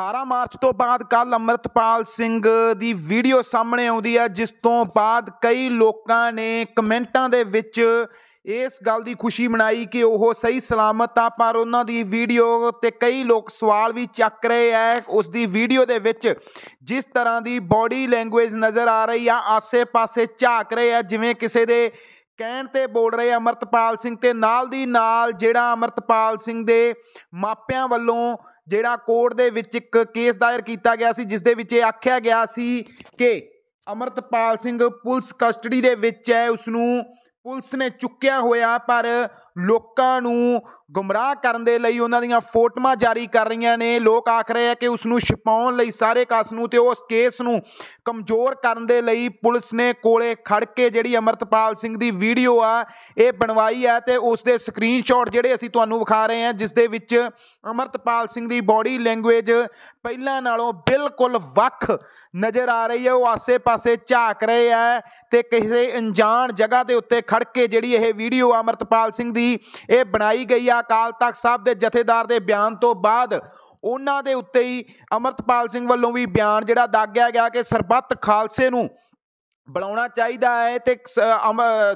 18 March ਤੋਂ ਬਾਅਦ ਕੱਲ ਅਮਰਤਪਾਲ ਸਿੰਘ ਦੀ ਵੀਡੀਓ ਸਾਹਮਣੇ ਆਉਂਦੀ ਹੈ ਜਿਸ ਤੋਂ ਬਾਅਦ ਕਈ ਲੋਕਾਂ ਨੇ ਕਮੈਂਟਾਂ ਦੇ ਵਿੱਚ ਇਸ ਗੱਲ ਦੀ ਖੁਸ਼ੀ ਮਨਾਈ ਕਿ ਉਹ ਸਹੀ ਸਲਾਮਤ ਆ ਪਰ ਉਹਨਾਂ ਦੀ ਵੀਡੀਓ ਤੇ ਕਈ ਲੋਕ ਸਵਾਲ ਵੀ ਚੱਕ ਰਹੇ ਐ ਉਸ ਦੀ ਵੀਡੀਓ ਦੇ ਵਿੱਚ ਜਿਸ ਤਰ੍ਹਾਂ ਦੀ ਬਾਡੀ ਲੈਂਗੁਏਜ ਨਜ਼ਰ ਆ ਰਹੀ ਆ ਆਸੇ-ਪਾਸੇ ਝਾਕ ਰਹੇ ਆ ਜਿਵੇਂ ਕਿਸੇ ਦੇ ਕਹਿਣ ਤੇ ਬੋਲ ਰਹੇ ਅਮਰਤਪਾਲ ਸਿੰਘ ਤੇ ਨਾਲ ਦੀ ਨਾਲ ਜਿਹੜਾ ਅਮਰਤਪਾਲ ਸਿੰਘ ਦੇ ਮਾਪਿਆਂ ਵੱਲੋਂ ਜਿਹੜਾ ਕੋਰਟ ਦੇ ਵਿੱਚ ਇੱਕ ਕੇਸ ਦਾਇਰ ਕੀਤਾ ਗਿਆ ਸੀ ਜਿਸ ਦੇ ਵਿੱਚ ਇਹ ਆਖਿਆ ਗਿਆ ਸੀ ਕਿ ਅਮਰਤਪਾਲ ਸਿੰਘ ਪੁਲਿਸ ਕਸਟਡੀ ਦੇ ਵਿੱਚ ਹੈ ਉਸ ਨੂੰ ਪੁਲਿਸ ਨੇ ਚੁੱਕਿਆ ਹੋਇਆ ਪਰ ਲੋਕਾਂ ਨੂੰ ਗੁੰਮਰਾਹ ਕਰਨ ਦੇ ਲਈ ਉਹਨਾਂ ਦੀਆਂ ਫੋਟੋਆਂ ਜਾਰੀ ਕਰ ਰਹੀਆਂ ਨੇ ਲੋਕ ਆਖ ਰਹੇ ਆ ਕਿ ਉਸ ਨੂੰ ਛਪਾਉਣ ਲਈ ਸਾਰੇ ਕਸ ਨੂੰ ਤੇ ਉਸ ਕੇਸ ਨੂੰ ਕਮਜ਼ੋਰ ਕਰਨ ਦੇ ਲਈ ਪੁਲਿਸ ਨੇ ਕੋਲੇ ਖੜ ਕੇ ਜਿਹੜੀ ਅਮਰਤਪਾਲ ਸਿੰਘ ਦੀ ਵੀਡੀਓ ਆ ਇਹ ਬਣਵਾਈ ਆ ਤੇ ਉਸ ਦੇ ਸਕਰੀਨਸ਼ਾਟ ਜਿਹੜੇ ਅਸੀਂ ਤੁਹਾਨੂੰ ਵਿਖਾ ਰਹੇ ਆ ਜਿਸ ਦੇ ਵਿੱਚ ਅਮਰਤਪਾਲ ਸਿੰਘ ਦੀ ਬਾਡੀ ਲੈਂਗੁਏਜ ਪਹਿਲਾਂ ਨਾਲੋਂ ਬਿਲਕੁਲ ਵੱਖ ਨਜ਼ਰ ਆ ਰਹੀ ਹੈ ਉਹ ਆਸੇ-ਪਾਸੇ ਝਾਕ ਰਹੇ ਆ ਤੇ ਕਿਸੇ ਅਣਜਾਣ ਜਗ੍ਹਾ ਦੇ ਉੱਤੇ ਖੜ ਕੇ ਜਿਹੜੀ ਇਹ ਵੀਡੀਓ ਅਮਰਤਪਾਲ ਸਿੰਘ ਦੀ ਇਹ ਬਣਾਈ ਗਈ ਆ ਅਕਾਲ ਤਖਤ ਸਾਹਿਬ ਦੇ ਜਥੇਦਾਰ ਦੇ ਬਿਆਨ ਤੋਂ ਬਾਅਦ ਉਹਨਾਂ ਦੇ ਉੱਤੇ ਹੀ ਅਮਰਤਪਾਲ ਸਿੰਘ ਵੱਲੋਂ ਵੀ ਬਿਆਨ ਜਿਹੜਾ ਦਾਗਿਆ ਗਿਆ ਕਿ ਸਰਬੱਤ ਖਾਲਸੇ ਨੂੰ ਬਣਾਉਣਾ ਚਾਹੀਦਾ ਹੈ ਤੇ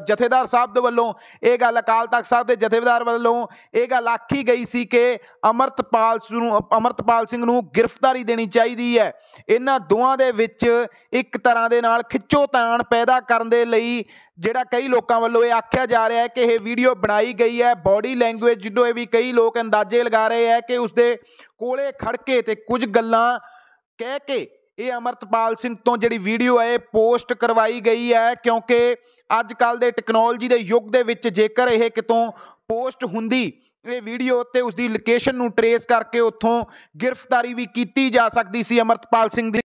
ਜਥੇਦਾਰ ਸਾਹਿਬ ਦੇ ਵੱਲੋਂ ਇਹ ਗੱਲ ਅਕਾਲ ਤਖਤ ਸਾਹਿਬ ਦੇ ਜਥੇਦਾਰ ਵੱਲੋਂ ਇਹ ਗੱਲ ਆਖੀ ਗਈ ਸੀ ਕਿ ਅਮਰਤਪਾਲ ਨੂੰ ਅਮਰਤਪਾਲ ਸਿੰਘ ਨੂੰ ਗ੍ਰਿਫਤਾਰੀ ਦੇਣੀ ਚਾਹੀਦੀ ਹੈ ਇਹਨਾਂ ਦੋਹਾਂ ਦੇ ਵਿੱਚ ਇੱਕ ਤਰ੍ਹਾਂ ਦੇ ਨਾਲ ਖਿੱਚੋਤਾਣ ਪੈਦਾ ਕਰਨ ਦੇ ਲਈ ਜਿਹੜਾ ਕਈ ਲੋਕਾਂ ਵੱਲੋਂ ਇਹ ਆਖਿਆ ਜਾ ਰਿਹਾ ਹੈ ਕਿ ਇਹ ਵੀਡੀਓ ਬਣਾਈ ਗਈ ਹੈ ਬਾਡੀ ਲੈਂਗੁਏਜ ਜਿੱਦੋਂ ਇਹ ਵੀ ਕਈ ਲੋਕ ਅੰਦਾਜ਼ੇ ਲਗਾ ਰਹੇ ਹੈ ਕਿ ਉਸਦੇ ਕੋਲੇ ਖੜਕੇ ਤੇ ਕੁਝ ਗੱਲਾਂ ਕਹਿ ਕੇ ਇਹ ਅਮਰਤਪਾਲ ਸਿੰਘ ਤੋਂ ਜਿਹੜੀ ਵੀਡੀਓ ਹੈ ਪੋਸਟ ਕਰਵਾਈ ਗਈ ਹੈ ਕਿਉਂਕਿ ਅੱਜ ਕੱਲ ਦੇ ਟੈਕਨੋਲੋਜੀ ਦੇ ਯੁੱਗ ਦੇ ਵਿੱਚ ਜੇਕਰ ਇਹ ਕਿਤੋਂ ਪੋਸਟ ਹੁੰਦੀ ਇਹ ਵੀਡੀਓ ਉੱਤੇ ਉਸ ਦੀ ਲੋਕੇਸ਼ਨ ਨੂੰ ਟਰੇਸ ਕਰਕੇ ਉੱਥੋਂ ਗ੍ਰਿਫਤਾਰੀ ਵੀ ਕੀਤੀ ਜਾ ਸਕਦੀ ਸੀ ਅਮਰਤਪਾਲ ਸਿੰਘ ਦੀ